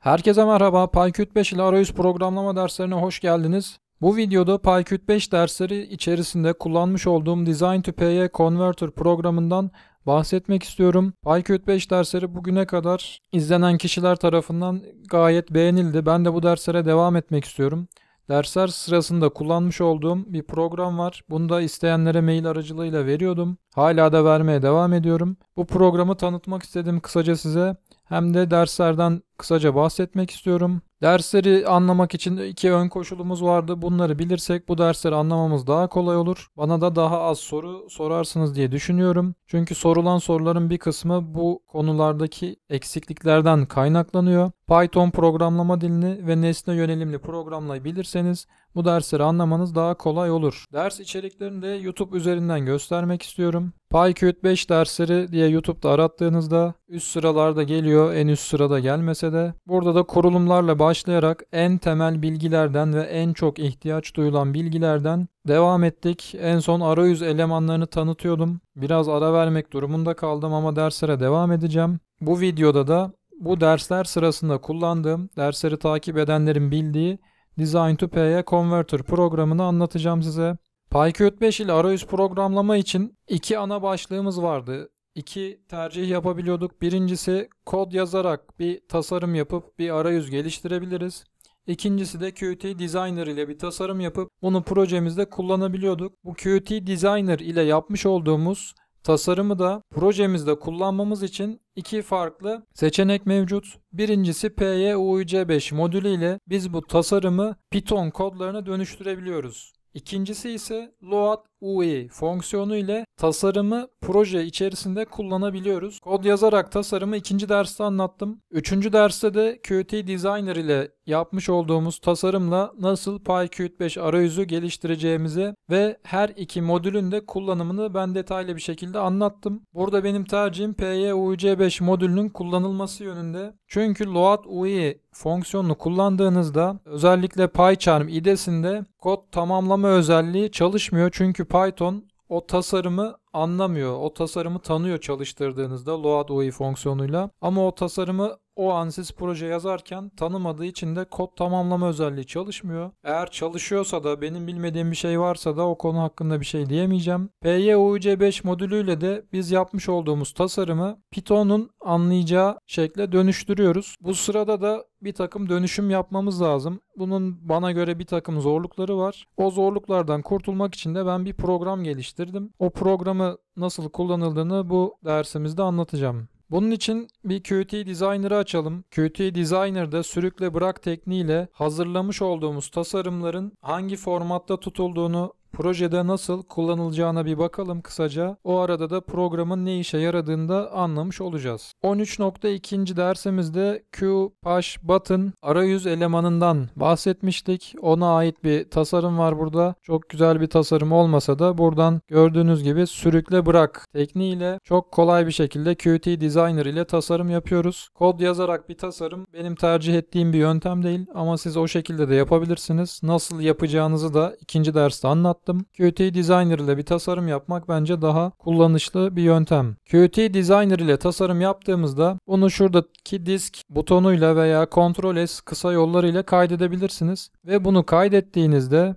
Herkese merhaba, PyQt 5 ile arayüz programlama derslerine hoş geldiniz. Bu videoda PyQt 5 dersleri içerisinde kullanmış olduğum Design to PY Converter programından bahsetmek istiyorum. PyQt 5 dersleri bugüne kadar izlenen kişiler tarafından gayet beğenildi. Ben de bu derslere devam etmek istiyorum. Dersler sırasında kullanmış olduğum bir program var. Bunu da isteyenlere mail aracılığıyla veriyordum. Hala da vermeye devam ediyorum. Bu programı tanıtmak istedim kısaca size. Hem de derslerden kısaca bahsetmek istiyorum. Dersleri anlamak için iki ön koşulumuz vardı. Bunları bilirsek bu dersleri anlamamız daha kolay olur. Bana da daha az soru sorarsınız diye düşünüyorum. Çünkü sorulan soruların bir kısmı bu konulardaki eksikliklerden kaynaklanıyor. Python programlama dilini ve nesne yönelimli programlayabilirseniz bu dersleri anlamanız daha kolay olur. Ders içeriklerini de YouTube üzerinden göstermek istiyorum. PyQt 5 dersleri diye YouTube'da arattığınızda üst sıralarda geliyor, en üst sırada gelmese de burada da kurulumlarla başlayarak en temel bilgilerden ve en çok ihtiyaç duyulan bilgilerden devam ettik. En son arayüz elemanlarını tanıtıyordum. Biraz ara vermek durumunda kaldım ama derslere devam edeceğim. Bu videoda da bu dersler sırasında kullandığım, dersleri takip edenlerin bildiği Design to Pay'e Converter programını anlatacağım size. pyqt 5 ile arayüz programlama için iki ana başlığımız vardı iki tercih yapabiliyorduk. Birincisi kod yazarak bir tasarım yapıp bir arayüz geliştirebiliriz. İkincisi de Qt Designer ile bir tasarım yapıp bunu projemizde kullanabiliyorduk. Bu Qt Designer ile yapmış olduğumuz tasarımı da projemizde kullanmamız için iki farklı seçenek mevcut. Birincisi PYUC5 modülü ile biz bu tasarımı Python kodlarına dönüştürebiliyoruz. İkincisi ise Load UI e fonksiyonu ile tasarımı proje içerisinde kullanabiliyoruz. Kod yazarak tasarımı ikinci derste anlattım. Üçüncü derste de Qt Designer ile yapmış olduğumuz tasarımla nasıl PyQt 5 arayüzü geliştireceğimizi ve her iki modülün de kullanımını ben detaylı bir şekilde anlattım. Burada benim tercihim PYUC5 modülünün kullanılması yönünde. Çünkü Load UI e fonksiyonunu kullandığınızda özellikle PyCharm IDE'sinde kod tamamlama özelliği çalışmıyor. Çünkü Python o tasarımı anlamıyor. O tasarımı tanıyor çalıştırdığınızda load UI fonksiyonuyla ama o tasarımı o an siz proje yazarken tanımadığı için de kod tamamlama özelliği çalışmıyor. Eğer çalışıyorsa da benim bilmediğim bir şey varsa da o konu hakkında bir şey diyemeyeceğim. PYUC5 modülüyle de biz yapmış olduğumuz tasarımı Python'un anlayacağı şekle dönüştürüyoruz. Bu sırada da bir takım dönüşüm yapmamız lazım. Bunun bana göre bir takım zorlukları var. O zorluklardan kurtulmak için de ben bir program geliştirdim. O programı nasıl kullanıldığını bu dersimizde anlatacağım. Bunun için bir Qt Designer'ı açalım. Qt Designer'da sürükle bırak tekniğiyle hazırlamış olduğumuz tasarımların hangi formatta tutulduğunu Projede nasıl kullanılacağına bir bakalım kısaca. O arada da programın ne işe yaradığını da anlamış olacağız. 13.2. dersimizde Q, Push, Button arayüz elemanından bahsetmiştik. Ona ait bir tasarım var burada. Çok güzel bir tasarım olmasa da buradan gördüğünüz gibi sürükle bırak tekniğiyle çok kolay bir şekilde Qt Designer ile tasarım yapıyoruz. Kod yazarak bir tasarım benim tercih ettiğim bir yöntem değil ama siz o şekilde de yapabilirsiniz. Nasıl yapacağınızı da ikinci derste anlattım anlattım. Qt Designer ile bir tasarım yapmak bence daha kullanışlı bir yöntem. Qt Designer ile tasarım yaptığımızda bunu şuradaki disk butonuyla veya Ctrl S kısa yollarıyla kaydedebilirsiniz. Ve bunu kaydettiğinizde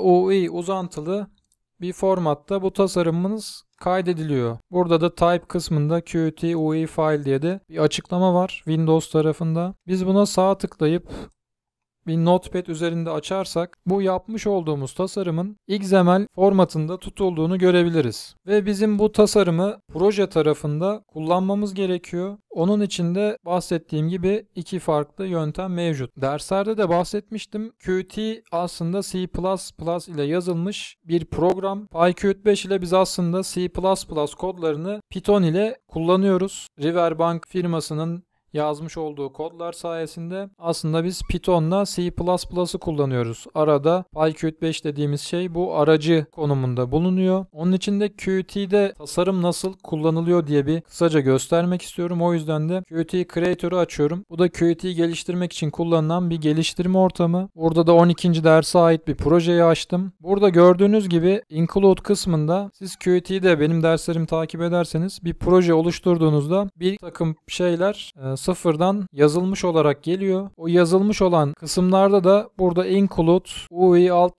.ui uzantılı bir formatta bu tasarımınız kaydediliyor. Burada da type kısmında Qt UI file diye de bir açıklama var Windows tarafında. Biz buna sağ tıklayıp bir notepad üzerinde açarsak bu yapmış olduğumuz tasarımın XML formatında tutulduğunu görebiliriz. Ve bizim bu tasarımı proje tarafında kullanmamız gerekiyor. Onun için de bahsettiğim gibi iki farklı yöntem mevcut. Derslerde de bahsetmiştim. Qt aslında C++ ile yazılmış bir program. PyQt 5 ile biz aslında C++ kodlarını Python ile kullanıyoruz. Riverbank firmasının yazmış olduğu kodlar sayesinde aslında biz Python'da C++'ı kullanıyoruz. Arada PyQt 5 dediğimiz şey bu aracı konumunda bulunuyor. Onun için de Qt'de tasarım nasıl kullanılıyor diye bir kısaca göstermek istiyorum. O yüzden de Qt Creator'ı açıyorum. Bu da Qt'yi geliştirmek için kullanılan bir geliştirme ortamı. Burada da 12. derse ait bir projeyi açtım. Burada gördüğünüz gibi include kısmında siz Qt'de benim derslerimi takip ederseniz bir proje oluşturduğunuzda bir takım şeyler e, sıfırdan yazılmış olarak geliyor. O yazılmış olan kısımlarda da burada include uv alt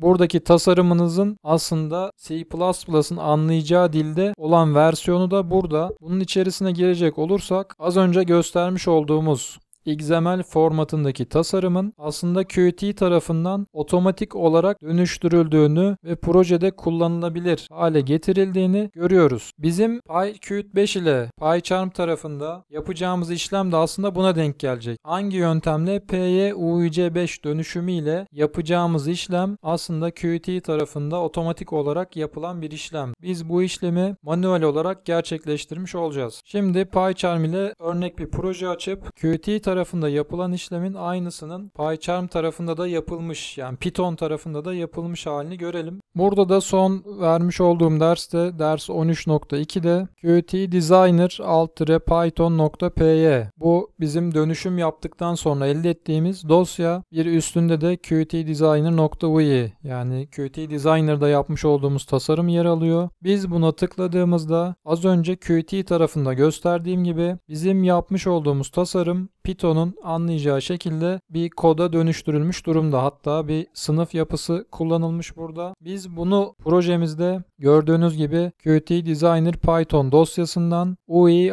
buradaki tasarımınızın aslında C++'ın anlayacağı dilde olan versiyonu da burada. Bunun içerisine girecek olursak az önce göstermiş olduğumuz XML formatındaki tasarımın aslında Qt tarafından otomatik olarak dönüştürüldüğünü ve projede kullanılabilir hale getirildiğini görüyoruz. Bizim PyQt 5 ile PyCharm tarafında yapacağımız işlem de aslında buna denk gelecek. Hangi yöntemle PYUIC5 dönüşümü ile yapacağımız işlem aslında Qt tarafında otomatik olarak yapılan bir işlem. Biz bu işlemi manuel olarak gerçekleştirmiş olacağız. Şimdi PyCharm ile örnek bir proje açıp Qt tarafından tarafında yapılan işlemin aynısının PyCharm tarafında da yapılmış yani Python tarafında da yapılmış halini görelim. Burada da son vermiş olduğum derste ders 13.2'de Qt Designer alt python.py bu bizim dönüşüm yaptıktan sonra elde ettiğimiz dosya bir üstünde de Qt Designer.ui yani Qt Designer'da yapmış olduğumuz tasarım yer alıyor. Biz buna tıkladığımızda az önce Qt tarafında gösterdiğim gibi bizim yapmış olduğumuz tasarım Python'un anlayacağı şekilde bir koda dönüştürülmüş durumda. Hatta bir sınıf yapısı kullanılmış burada. Biz bunu projemizde gördüğünüz gibi Qt Designer Python dosyasından UI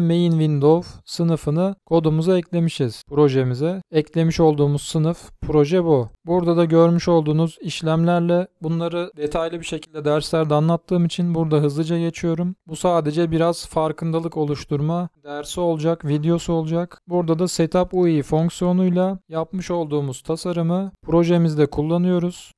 main window sınıfını kodumuza eklemişiz projemize. Eklemiş olduğumuz sınıf proje bu. Burada da görmüş olduğunuz işlemlerle bunları detaylı bir şekilde derslerde anlattığım için burada hızlıca geçiyorum. Bu sadece biraz farkındalık oluşturma dersi olacak, videosu olacak. Burada Burada da Setup UI fonksiyonuyla yapmış olduğumuz tasarımı projemizde kullanıyoruz.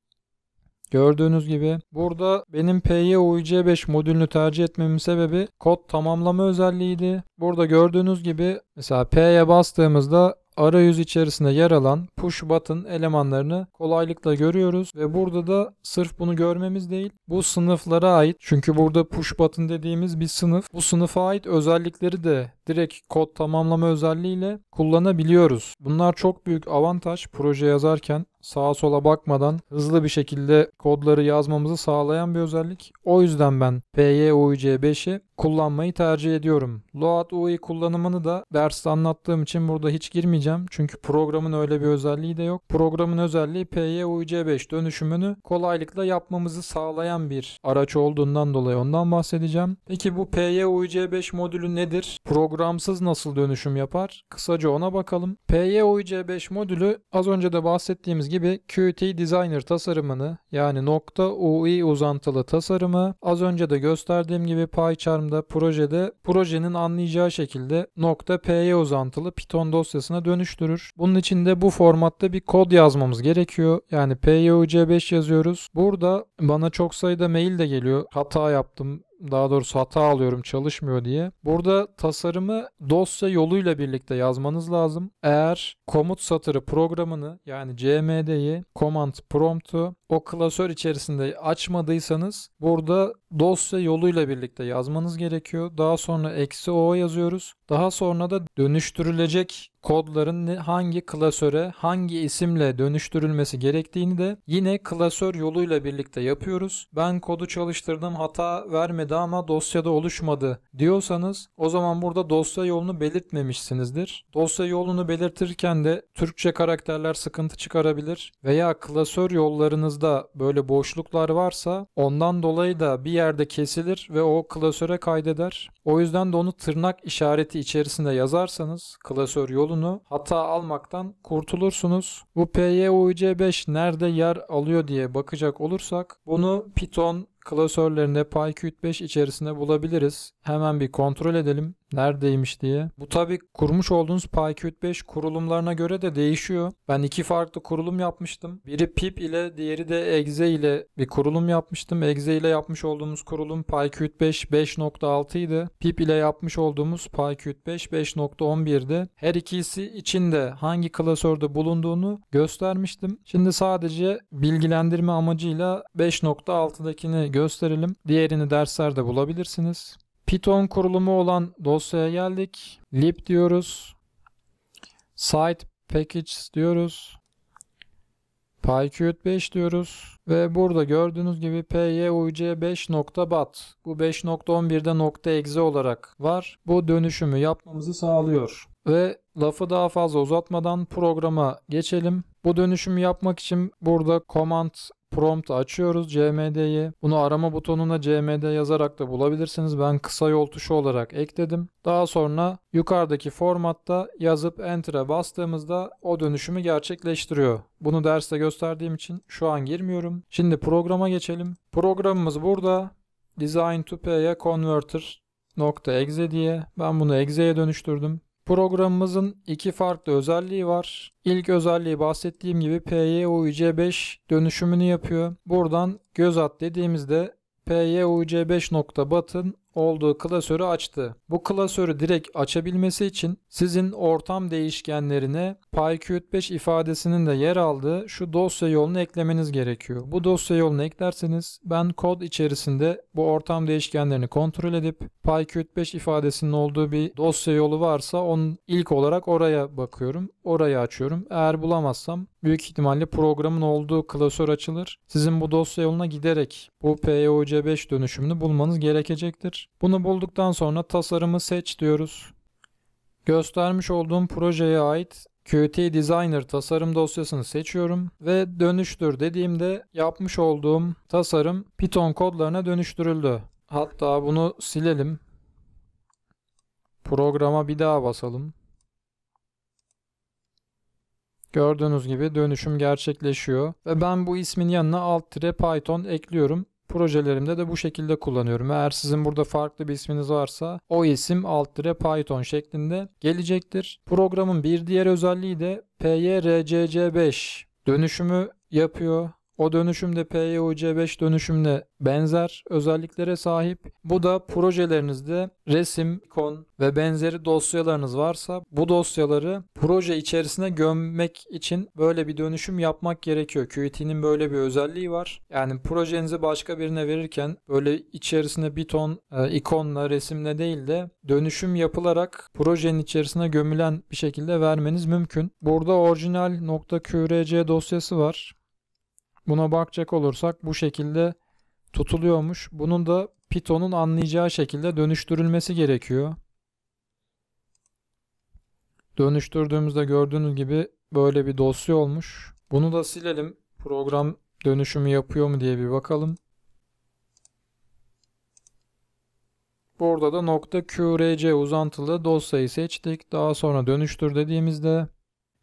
Gördüğünüz gibi burada benim PYUC5 modülünü tercih etmemin sebebi kod tamamlama özelliğiydi. Burada gördüğünüz gibi mesela P'ye bastığımızda arayüz içerisinde yer alan push button elemanlarını kolaylıkla görüyoruz ve burada da sırf bunu görmemiz değil bu sınıflara ait çünkü burada push button dediğimiz bir sınıf bu sınıfa ait özellikleri de direkt kod tamamlama özelliğiyle kullanabiliyoruz. Bunlar çok büyük avantaj proje yazarken sağa sola bakmadan hızlı bir şekilde kodları yazmamızı sağlayan bir özellik. O yüzden ben PYUC5'i kullanmayı tercih ediyorum. Load UI kullanımını da derste anlattığım için burada hiç girmeyeceğim. Çünkü programın öyle bir özelliği de yok. Programın özelliği PYUC5 dönüşümünü kolaylıkla yapmamızı sağlayan bir araç olduğundan dolayı ondan bahsedeceğim. Peki bu PYUC5 modülü nedir? Programsız nasıl dönüşüm yapar? Kısaca ona bakalım. PYUC5 modülü az önce de bahsettiğimiz gibi Qt Designer tasarımını yani nokta UI uzantılı tasarımı az önce de gösterdiğim gibi PyCharm'da projede projenin anlayacağı şekilde nokta PY uzantılı Python dosyasına dönüştürür. Bunun için de bu formatta bir kod yazmamız gerekiyor. Yani PYUC5 yazıyoruz. Burada bana çok sayıda mail de geliyor. Hata yaptım daha doğrusu hata alıyorum çalışmıyor diye. Burada tasarımı dosya yoluyla birlikte yazmanız lazım. Eğer komut satırı programını yani CMD'yi, command prompt'u o klasör içerisinde açmadıysanız burada dosya yoluyla birlikte yazmanız gerekiyor. Daha sonra eksi o yazıyoruz. Daha sonra da dönüştürülecek kodların hangi klasöre, hangi isimle dönüştürülmesi gerektiğini de yine klasör yoluyla birlikte yapıyoruz. Ben kodu çalıştırdım, hata vermedi vardı ama dosyada oluşmadı diyorsanız o zaman burada dosya yolunu belirtmemişsinizdir. Dosya yolunu belirtirken de Türkçe karakterler sıkıntı çıkarabilir veya klasör yollarınızda böyle boşluklar varsa ondan dolayı da bir yerde kesilir ve o klasöre kaydeder. O yüzden de onu tırnak işareti içerisinde yazarsanız klasör yolunu hata almaktan kurtulursunuz. Bu PYUC5 nerede yer alıyor diye bakacak olursak bunu Python klasörlerinde PyQt5 içerisinde bulabiliriz. Hemen bir kontrol edelim neredeymiş diye. Bu tabi kurmuş olduğunuz PyQt5 kurulumlarına göre de değişiyor. Ben iki farklı kurulum yapmıştım. Biri pip ile diğeri de exe ile bir kurulum yapmıştım. Exe ile yapmış olduğumuz kurulum PyQt5 5.6 idi. Pip ile yapmış olduğumuz PyQt5 5.11'di. Her ikisi içinde hangi klasörde bulunduğunu göstermiştim. Şimdi sadece bilgilendirme amacıyla 5.6'dakini gösterelim. Diğerini derslerde bulabilirsiniz. Python kurulumu olan dosyaya geldik. lib diyoruz. Site packages diyoruz. PyQt5 diyoruz ve burada gördüğünüz gibi pyuc5.bat bu 5.11'de nokta exe olarak var. Bu dönüşümü yapmamızı sağlıyor. Ve lafı daha fazla uzatmadan programa geçelim. Bu dönüşümü yapmak için burada command prompt açıyoruz CMD'yi. Bunu arama butonuna CMD yazarak da bulabilirsiniz. Ben kısa yol tuşu olarak ekledim. Daha sonra yukarıdaki formatta yazıp enter'e bastığımızda o dönüşümü gerçekleştiriyor. Bunu derste gösterdiğim için şu an girmiyorum. Şimdi programa geçelim. Programımız burada. Design to Pay'e converter.exe diye. Ben bunu exe'ye dönüştürdüm. Programımızın iki farklı özelliği var. İlk özelliği bahsettiğim gibi PYUC5 dönüşümünü yapıyor. Buradan göz at dediğimizde PYUC5.bat'ın olduğu klasörü açtı. Bu klasörü direkt açabilmesi için sizin ortam değişkenlerine PyQt5 ifadesinin de yer aldığı şu dosya yolunu eklemeniz gerekiyor. Bu dosya yolunu eklerseniz ben kod içerisinde bu ortam değişkenlerini kontrol edip PyQt5 ifadesinin olduğu bir dosya yolu varsa onun ilk olarak oraya bakıyorum. Orayı açıyorum. Eğer bulamazsam büyük ihtimalle programın olduğu klasör açılır. Sizin bu dosya yoluna giderek bu POC5 dönüşümünü bulmanız gerekecektir. Bunu bulduktan sonra tasarımı seç diyoruz. Göstermiş olduğum projeye ait Qt Designer tasarım dosyasını seçiyorum ve dönüştür dediğimde yapmış olduğum tasarım Python kodlarına dönüştürüldü. Hatta bunu silelim. Programa bir daha basalım. Gördüğünüz gibi dönüşüm gerçekleşiyor ve ben bu ismin yanına alt tire Python ekliyorum. Projelerimde de bu şekilde kullanıyorum. Eğer sizin burada farklı bir isminiz varsa o isim alt dire Python şeklinde gelecektir. Programın bir diğer özelliği de PYRCC5 dönüşümü yapıyor. O dönüşümde PYUC5 dönüşümle benzer özelliklere sahip. Bu da projelerinizde resim, ikon ve benzeri dosyalarınız varsa bu dosyaları proje içerisine gömmek için böyle bir dönüşüm yapmak gerekiyor. Qt'nin böyle bir özelliği var. Yani projenizi başka birine verirken böyle içerisine bir ton e, ikonla, resimle değil de dönüşüm yapılarak projenin içerisine gömülen bir şekilde vermeniz mümkün. Burada orijinal .qrc dosyası var. Buna bakacak olursak bu şekilde tutuluyormuş. Bunun da Python'un anlayacağı şekilde dönüştürülmesi gerekiyor. Dönüştürdüğümüzde gördüğünüz gibi böyle bir dosya olmuş. Bunu da silelim. Program dönüşümü yapıyor mu diye bir bakalım. Burada da nokta .qrc uzantılı dosyayı seçtik. Daha sonra dönüştür dediğimizde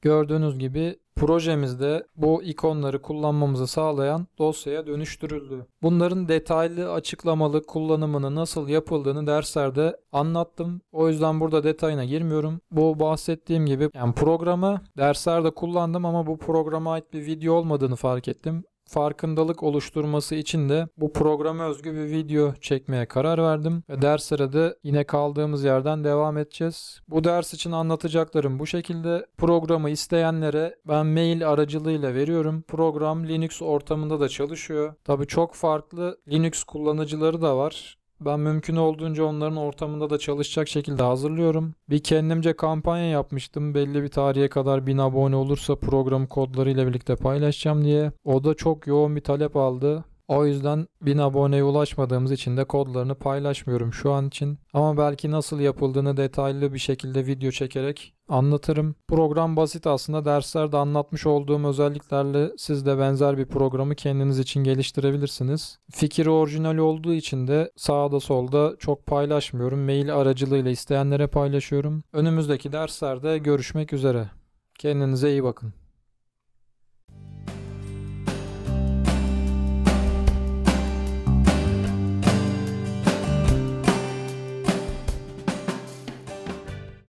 gördüğünüz gibi projemizde bu ikonları kullanmamızı sağlayan dosyaya dönüştürüldü. Bunların detaylı açıklamalı kullanımını nasıl yapıldığını derslerde anlattım. O yüzden burada detayına girmiyorum. Bu bahsettiğim gibi yani programı derslerde kullandım ama bu programa ait bir video olmadığını fark ettim farkındalık oluşturması için de bu programa özgü bir video çekmeye karar verdim. Ve ders de yine kaldığımız yerden devam edeceğiz. Bu ders için anlatacaklarım bu şekilde. Programı isteyenlere ben mail aracılığıyla veriyorum. Program Linux ortamında da çalışıyor. Tabi çok farklı Linux kullanıcıları da var. Ben mümkün olduğunca onların ortamında da çalışacak şekilde hazırlıyorum. Bir kendimce kampanya yapmıştım. Belli bir tarihe kadar 1000 abone olursa program kodlarıyla birlikte paylaşacağım diye. O da çok yoğun bir talep aldı. O yüzden 1000 aboneye ulaşmadığımız için de kodlarını paylaşmıyorum şu an için. Ama belki nasıl yapıldığını detaylı bir şekilde video çekerek anlatırım. Program basit aslında derslerde anlatmış olduğum özelliklerle siz de benzer bir programı kendiniz için geliştirebilirsiniz. Fikir orijinal olduğu için de sağda solda çok paylaşmıyorum. Mail aracılığıyla isteyenlere paylaşıyorum. Önümüzdeki derslerde görüşmek üzere. Kendinize iyi bakın.